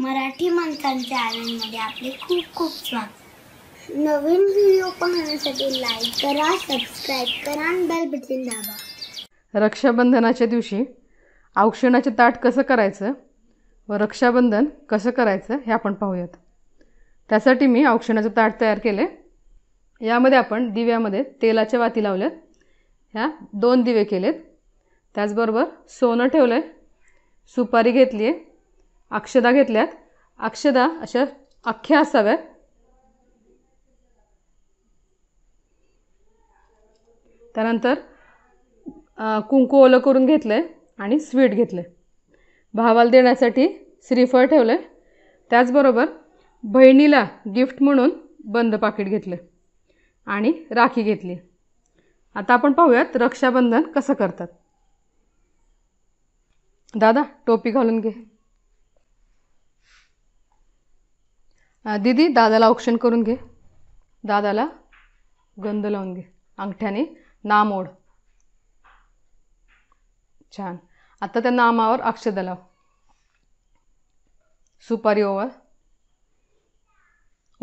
मराठी माणसांच्या आनंदमध्ये आपले खूप खूप स्वागत नवीन व्हिडिओ पाहण्यासाठी लाईक करा सबस्क्राईब करा आणि बेल बटन दाबा रक्षाबंधनाच्या दिवशी औक्षणाचे ताट कसं करायचं व रक्षाबंधन कसं करायचं हे आपण पाहूयात त्यासाठी मी औक्षणाचं ताट तयार केले यामध्ये आपण दिव्यामध्ये तेलाच्या वाती लावल्यात ह्या दोन दिवे केलेत त्याचबरोबर सोनं ठेवलं आहे सुपारी घेतली आहे अक्षदा घेतल्यात अक्षदा अशा अख्ख्या असाव्यात त्यानंतर कुंकू ओलं करून घेतलं आहे आणि स्वीट घेतलं भावाला देण्यासाठी श्रीफळ ठेवलं आहे त्याचबरोबर बहिणीला गिफ्ट म्हणून बंद पाकिट घेतलं आणि राखी घेतली आता आपण पाहूयात रक्षाबंधन कसं करतात दादा टोपी घालून घे दीदी दादाला औक्षण करून घे दादाला गंध लावून घे अंगठ्याने नाम ओढ छान आता त्या नामावर अक्षद लाव सुपारी ओवर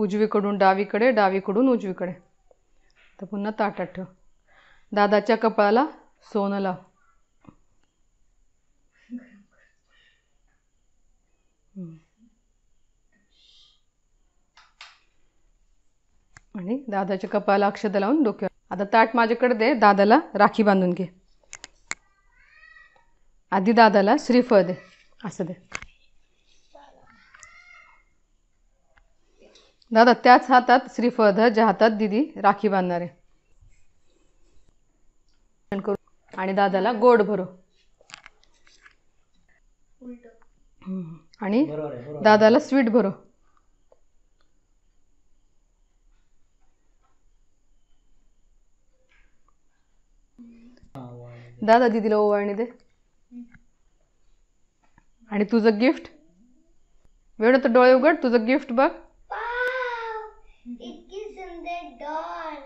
उजवीकडून डावीकडे डावीकडून उजवीकडे तर पुन्हा ताटात ठेव दादाच्या कपाळाला सोनं लाव आणि दादाच्या कपाला अक्षता लावून डोक्यावर आता ताट माझ्याकडे दे दादाला राखी बांधून घे आधी दादाला श्रीफळ दे असं दे दादा त्याच हातात श्रीफळ ज्या हातात दिदी राखी बांधणार आहे आणि दादाला गोड भरो आणि दादाला स्वीट भरो दादा दिदीला ओवाळणी दे आणि तुझं गिफ्ट वेळ तर डोळे उघड तुझं गिफ्ट बघ इतकी सुंदर